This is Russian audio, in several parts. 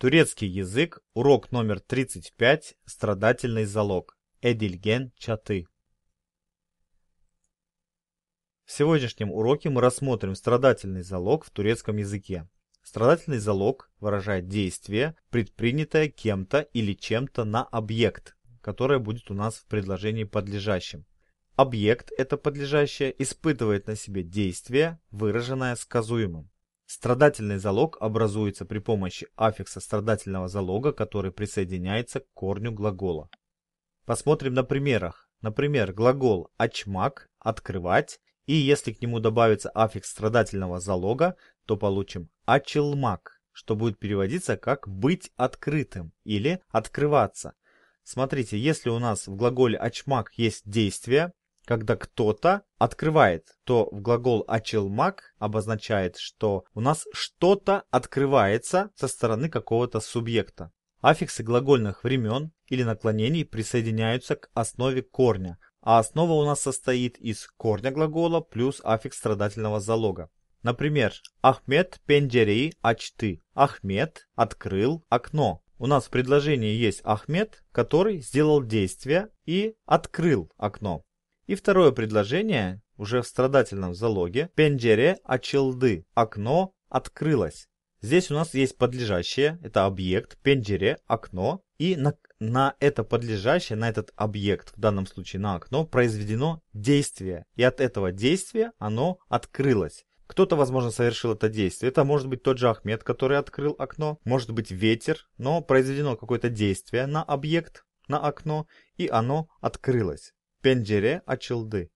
Турецкий язык. Урок номер 35. Страдательный залог. Эдильген Чаты. В сегодняшнем уроке мы рассмотрим страдательный залог в турецком языке. Страдательный залог выражает действие, предпринятое кем-то или чем-то на объект, которое будет у нас в предложении подлежащим. Объект, это подлежащее, испытывает на себе действие, выраженное сказуемым. Страдательный залог образуется при помощи аффикса страдательного залога, который присоединяется к корню глагола. Посмотрим на примерах. Например, глагол «очмак» – «открывать», и если к нему добавится аффикс страдательного залога, то получим «очелмак», что будет переводиться как «быть открытым» или «открываться». Смотрите, если у нас в глаголе «очмак» есть действие, когда кто-то открывает, то в глагол «очелмак» обозначает, что у нас что-то открывается со стороны какого-то субъекта. Аффиксы глагольных времен или наклонений присоединяются к основе корня, а основа у нас состоит из корня глагола плюс аффикс страдательного залога. Например, Ахмед пенджери ачты. Ахмед открыл окно. У нас в предложении есть Ахмед, который сделал действие и открыл окно. И второе предложение, уже в страдательном залоге, пенджере ачылды, окно открылось. Здесь у нас есть подлежащее, это объект, пенджере, окно, и на, на это подлежащее, на этот объект, в данном случае на окно, произведено действие. И от этого действия оно открылось. Кто-то, возможно, совершил это действие. Это может быть тот же Ахмед, который открыл окно, может быть ветер, но произведено какое-то действие на объект, на окно, и оно открылось пендере açıldı.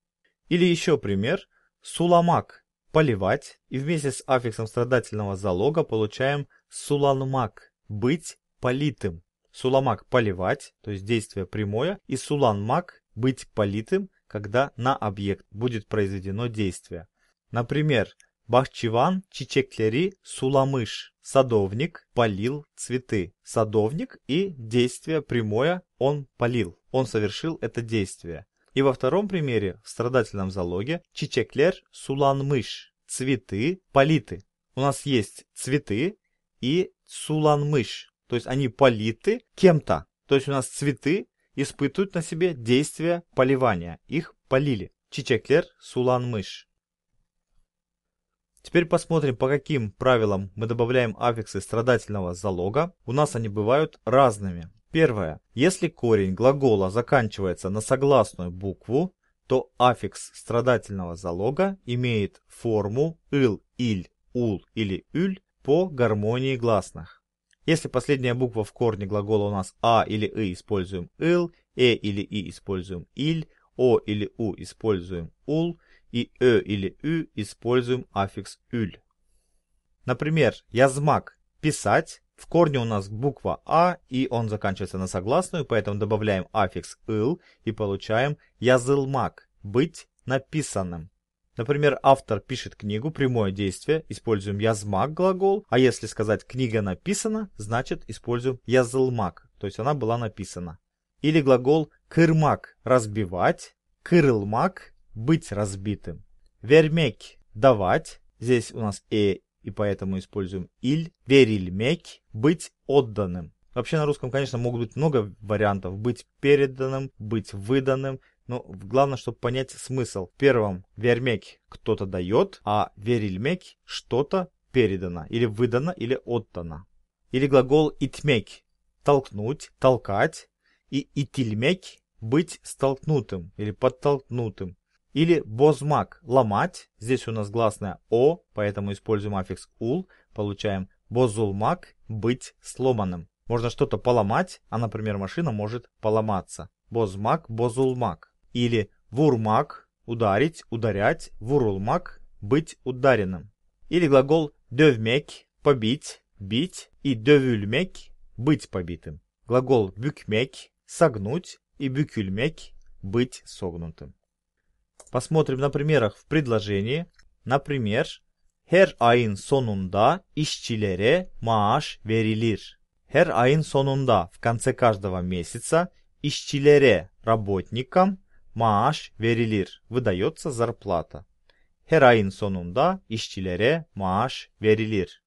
Или еще пример «суламак» – поливать, и вместе с аффиксом страдательного залога получаем «суланмак» – быть политым. Суламак – поливать, то есть действие прямое, и суланмак – быть политым, когда на объект будет произведено действие. Например, бахчеван Чичеклери Суламыш. Садовник полил цветы. Садовник и действие прямое он полил. Он совершил это действие. И во втором примере, в страдательном залоге, чичеклер суланмыш, цветы политы. У нас есть цветы и суланмыш, то есть они политы кем-то. То есть у нас цветы испытывают на себе действие поливания, их полили. Чичеклер суланмыш. Теперь посмотрим, по каким правилам мы добавляем аффиксы страдательного залога. У нас они бывают разными. Первое. Если корень глагола заканчивается на согласную букву, то аффикс страдательного залога имеет форму ил, иль, ул или юль по гармонии гласных. Если последняя буква в корне глагола у нас а или и используем ил, э или и используем иль, о или у используем ул и э или ю, используем аффикс юль. Например, язмак – писать, в корне у нас буква А, и он заканчивается на согласную, поэтому добавляем аффикс ил и получаем «язылмак» – «быть написанным». Например, автор пишет книгу, прямое действие, используем язмак глагол, а если сказать книга написана, значит используем язылмак, то есть она была написана. Или глагол кырмак – разбивать, кырылмак – быть разбитым. Вермек – давать, здесь у нас э и поэтому используем «иль», «верильмек», «быть отданным». Вообще на русском, конечно, могут быть много вариантов. Быть переданным, быть выданным. Но главное, чтобы понять смысл. В первом «вермек» кто-то дает, а «верильмек» что-то передано, или выдано, или отдано. Или глагол «итмек» – толкнуть, толкать, и «итильмек» – быть столкнутым или подтолкнутым. Или бозмак – ломать, здесь у нас гласное «о», поэтому используем аффикс «ул», получаем бозулмак – быть сломанным. Можно что-то поломать, а, например, машина может поломаться. Бозмак, бозулмак. Или вурмак – ударить, ударять, вурулмак – быть ударенным. Или глагол «дövmek» – побить, бить, и «dövülmek» – быть побитым. Глагол «бükmek» – согнуть, и «bükülmek» – быть согнутым. Посмотрим на примерах в предложении. Например, her ayın sonunda işçilere maaş verilir. Her ayın sonunda в конце каждого месяца işçilere работникам maaş verilir. Выдается зарплата. Her ayın sonunda işçilere maaş verilir.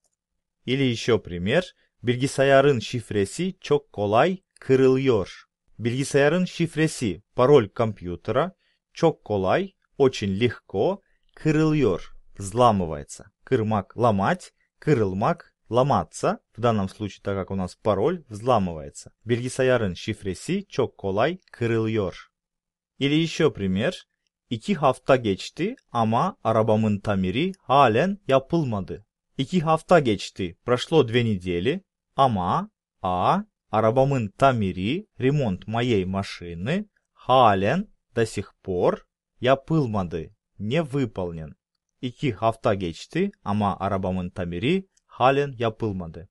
Или еще пример. Bilgisayarın şifresi çok kolay kırılıyor. Bilgisayarın şifresi, пароль компьютера çok kolay очень легко, кырыльор взламывается, кырмак ломать, крылмак ломаться, в данном случае, так как у нас пароль, взламывается. Bilgisayarın şifresi чок колай kırılıyor. Или еще пример. Ики hafta гечти ама арабамын тамири хален yapılmadı. Ики hafta гечти прошло две недели, ама а, арабамын тамири ремонт моей машины, хален до сих пор, yapılmadı, ne выполнен. İki hafta geçti, ama arabamın tamiri halen yapılmadı.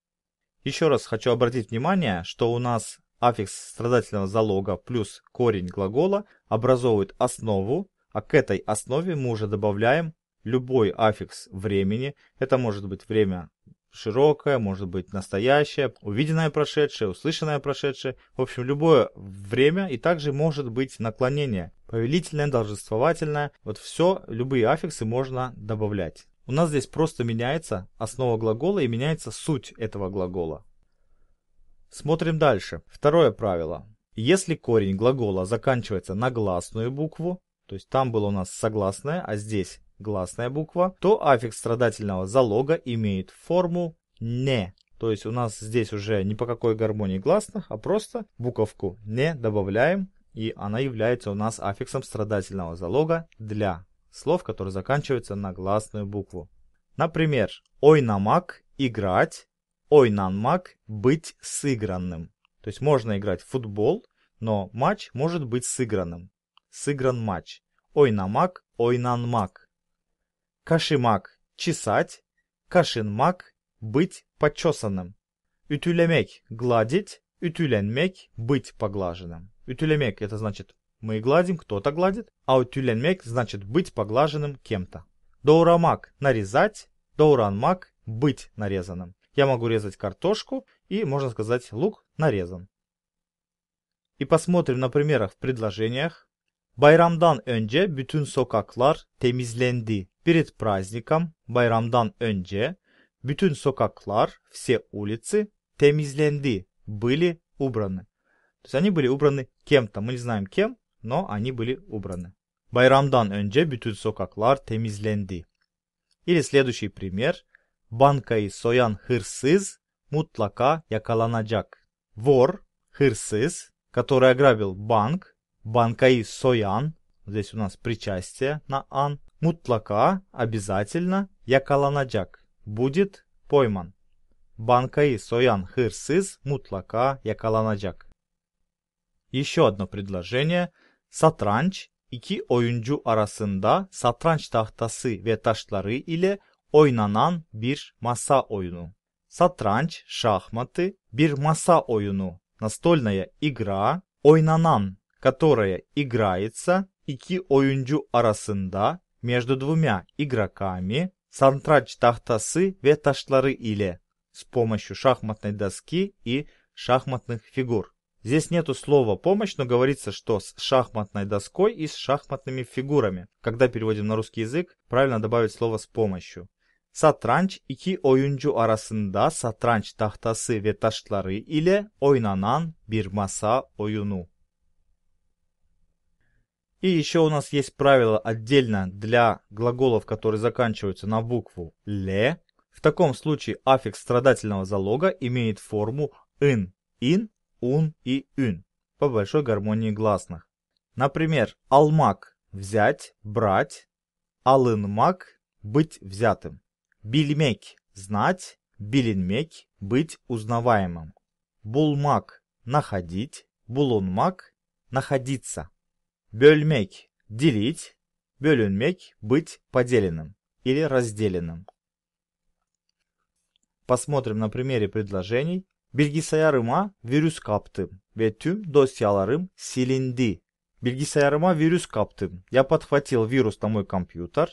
Еще раз хочу обратить внимание, что у нас аффикс страдательного залога плюс корень глагола образовывают основу, а к этой основе мы уже добавляем любой аффикс времени. Это может быть время широкое, может быть, настоящее, увиденное прошедшее, услышанное прошедшее, в общем, любое время, и также может быть наклонение, повелительное, должествовательное, вот все, любые аффиксы можно добавлять. У нас здесь просто меняется основа глагола и меняется суть этого глагола. Смотрим дальше. Второе правило. Если корень глагола заканчивается на гласную букву, то есть там было у нас согласное, а здесь гласная буква, то аффикс страдательного залога имеет форму «не». То есть у нас здесь уже ни по какой гармонии гласных, а просто буковку «не» добавляем, и она является у нас аффиксом страдательного залога «для» слов, которые заканчиваются на гласную букву. Например, ой ойнамак – играть, ой ойнанмак – быть сыгранным. То есть можно играть в футбол, но матч может быть сыгранным. Сыгран матч. Ой ой ойнанмак кашимак чесать, кашинмак быть почесанным, Ütülemek – гладить, ütülenmek – быть поглаженным. Ütülemek – это значит мы гладим, кто-то гладит, а ütülenmek – значит быть поглаженным кем-то. Доурамак – нарезать, доуранмак – быть нарезанным. Я могу резать картошку и, можно сказать, лук нарезан. И посмотрим на примерах в предложениях, Bayramdan önce bütün sokaklar temizlendi. Перед праздником, bayramdan önce, bütün sokaklar, все улицы, temizlendi, были убраны. То есть они были убраны кем-то, мы не знаем кем, но они были убраны. Bayramdan önce bütün sokaklar temizlendi. Или следующий пример. Bankayı soyan hırsız mutlaka yakalanacak. Вор, hırsız, который ограбил банк, банкаи соян, здесь у нас причастие на ан, мутлака обязательно якаланачак, будет пойман. Банкаи соян хырсыз мутлака якаланачак. Еще одно предложение. Сатранч. Ики oyuncu arasında сатранч tahtası ve taşları ile oynanan bir masa oyunu. Сатранч шахматы, бир маса oyunu. Настольная игра, ойнанан которая играется ики oyuncu арасында между двумя игроками сантрач тахтасы ве ташлары или с помощью шахматной доски и шахматных фигур. Здесь нету слова «помощь», но говорится, что с шахматной доской и с шахматными фигурами. Когда переводим на русский язык, правильно добавить слово «с помощью». Сатранч ики oyuncu арасында сатранч тахтасы веташлары или ойнанан бирмаса bir и еще у нас есть правило отдельно для глаголов, которые заканчиваются на букву «ле». В таком случае аффикс страдательного залога имеет форму ин, «ин», «ун» и «ын» по большой гармонии гласных. Например, «алмак» – «взять», «брать», «алынмак» – «быть взятым», «бильмек» – «знать», «билинмек» – «быть узнаваемым», «булмак» – «находить», «булунмак» – «находиться». Bölmek – делить, бölünmek – быть поделенным или разделенным. Посмотрим на примере предложений. Bilgisayarıma вирус kaptım ve tüm dosyalarım silindi. Bilgisayarıma вирус kaptım. Я подхватил вирус на мой компьютер.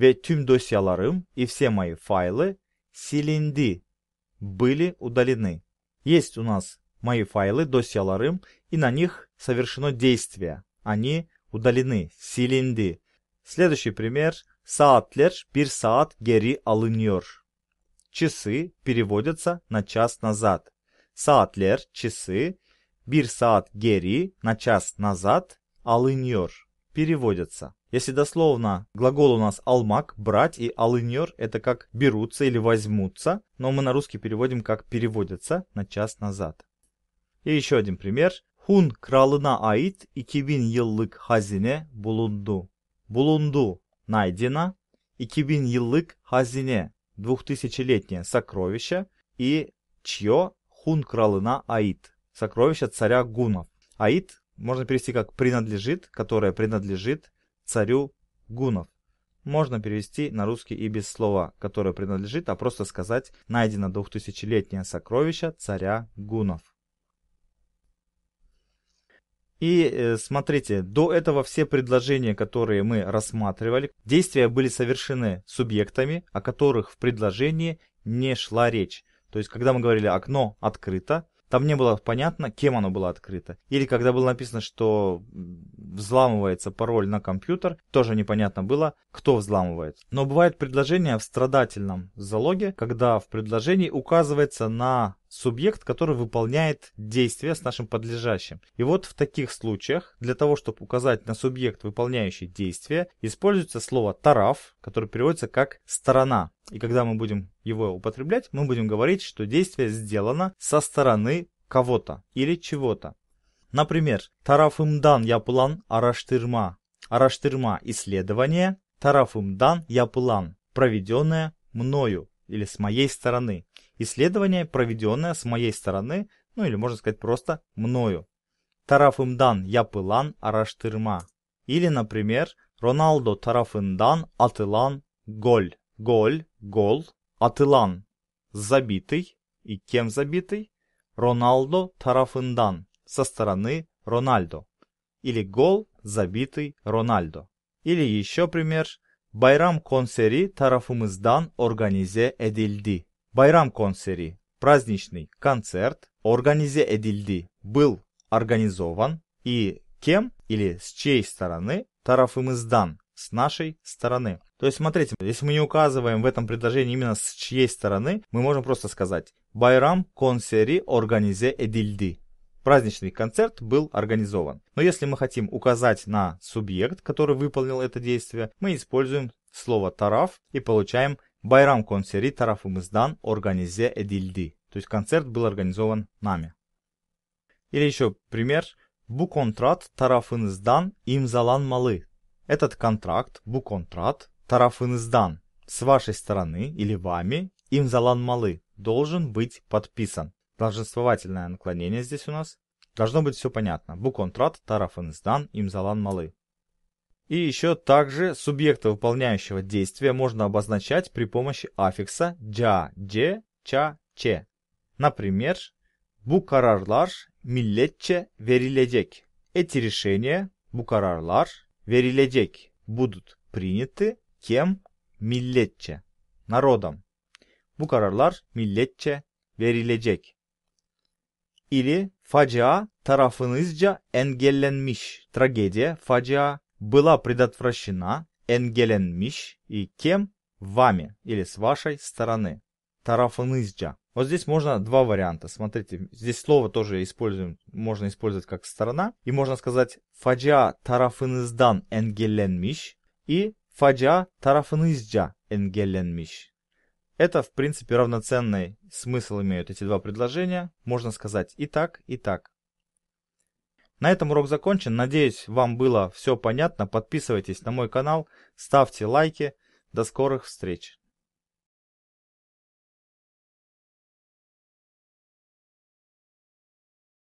Ve tüm dosyalarım и все мои файлы silindi. Были удалены. Есть у нас мои файлы, досьяларым, и на них совершено действие. Они удалены, silindi. Следующий пример. саатлер бир саат гери alınıyor. Часы переводятся на час назад. Саатлер часы бир саат гери на час назад alınıyor. Переводятся. Если дословно, глагол у нас «алмак», «брать» и «алыньор» — это как «берутся» или «возьмутся», но мы на русский переводим как «переводятся» на час назад. И еще один пример. Hun kralına ait 2000 yıllık hazine bulundu. Bulundu найдено 2000 yıllık hazine 2000-летнее сокровище и чье хун кралына аит сокровище царя гунов. Аит можно перевести как принадлежит, которое принадлежит царю гунов. Можно перевести на русский и без слова, которое принадлежит, а просто сказать найдено 2000-летнее сокровище царя гунов. И э, смотрите, до этого все предложения, которые мы рассматривали, действия были совершены субъектами, о которых в предложении не шла речь. То есть, когда мы говорили «окно открыто», там не было понятно, кем оно было открыто. Или когда было написано, что взламывается пароль на компьютер, тоже непонятно было, кто взламывает. Но бывают предложения в страдательном залоге, когда в предложении указывается на субъект, который выполняет действие с нашим подлежащим. И вот в таких случаях, для того, чтобы указать на субъект, выполняющий действие, используется слово «тараф», которое переводится как «сторона». И когда мы будем его употреблять, мы будем говорить, что действие сделано со стороны кого-то или чего-то. Например, «тарафымдан yapılan araştırma» «Араштырма» – исследование, дан я yapılan» – проведенное мною или с моей стороны – Исследование, проведенное с моей стороны, ну или можно сказать просто мною. Тарафымдан япылан араштырма. Или, например, Роналдо тарафындан атылан голь. Голь, гол, атылан. Забитый. И кем забитый? Роналдо тарафындан. Со стороны Рональдо. Или гол, забитый Рональдо. Или еще пример. Байрам консери тарафымыздан организе эдилди bayram konseri, праздничный концерт организе edildi, был организован и кем или с чьей стороны тарафым издан, с нашей стороны. То есть, смотрите, если мы не указываем в этом предложении именно с чьей стороны, мы можем просто сказать «Байрам консери организе эдильди». Праздничный концерт был организован. Но если мы хотим указать на субъект, который выполнил это действие, мы используем слово «тараф» и получаем Bayram konseri tarafımızdan органиze edildi. То есть концерт был организован нами. Или еще пример. Bu kontrat tarafınızdan imzalanmalı. Этот контракт, bu kontrat tarafınızdan, с вашей стороны или вами, имзаланмалы, должен быть подписан. Долженствовательное наклонение здесь у нас. Должно быть все понятно. Bu kontrat tarafınızdan imzalanmalı. И еще также субъекта выполняющего действия можно обозначать при помощи аффикса «джа», «дже», «ча», «че». Например, «bu kararlar milletçe verilecek». Эти решения «bu kararlar verilecek» будут приняты кем? Milletçe, народом. «Bu kararlar milletçe Или «facia tarafınızca энгелленмиш. Трагедия «facia была предотвращена Энгеленмиш и кем? Вами или с вашей стороны. Тарафанызджа. Вот здесь можно два варианта. Смотрите, здесь слово тоже используем, можно использовать как сторона. И можно сказать фаджа тарафыныздан энгеленмиш и фаджа тарафынызджа энгеленмиш. Это, в принципе, равноценный смысл имеют эти два предложения. Можно сказать и так, и так. На этом урок закончен. Надеюсь, вам было все понятно. Подписывайтесь на мой канал, ставьте лайки. До скорых встреч!